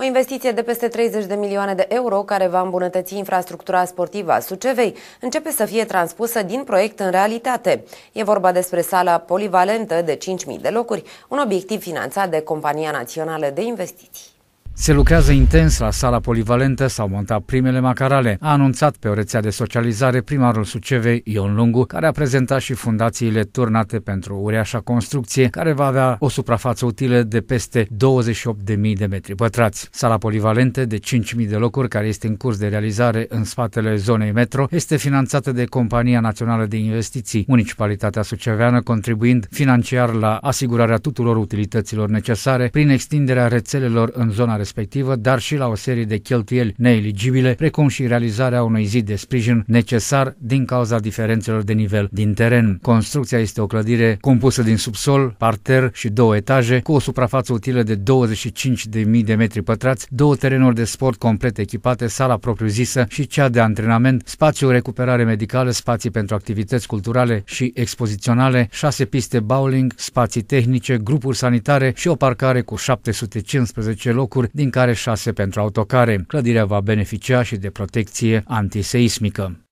O investiție de peste 30 de milioane de euro care va îmbunătăți infrastructura sportivă a Sucevei începe să fie transpusă din proiect în realitate. E vorba despre sala polivalentă de 5.000 de locuri, un obiectiv finanțat de Compania Națională de Investiții. Se lucrează intens la sala polivalentă, s-au montat primele macarale, a anunțat pe o rețea de socializare primarul Sucevei, Ion Lungu, care a prezentat și fundațiile turnate pentru ureașa construcție, care va avea o suprafață utilă de peste 28.000 de metri pătrați. Sala polivalentă de 5.000 de locuri, care este în curs de realizare în spatele zonei metro, este finanțată de Compania Națională de Investiții, Municipalitatea Suceveană contribuind financiar la asigurarea tuturor utilităților necesare prin extinderea rețelelor în zona respectivă, dar și la o serie de cheltuieli neeligibile, precum și realizarea unui zid de sprijin necesar din cauza diferențelor de nivel din teren. Construcția este o clădire compusă din subsol, parter și două etaje, cu o suprafață utilă de 25.000 de metri pătrați, două terenuri de sport complet echipate, sala propriu-zisă și cea de antrenament, spațiu recuperare medicală, spații pentru activități culturale și expoziționale, șase piste bowling, spații tehnice, grupuri sanitare și o parcare cu 715 locuri, din care șase pentru autocare. Clădirea va beneficia și de protecție antiseismică.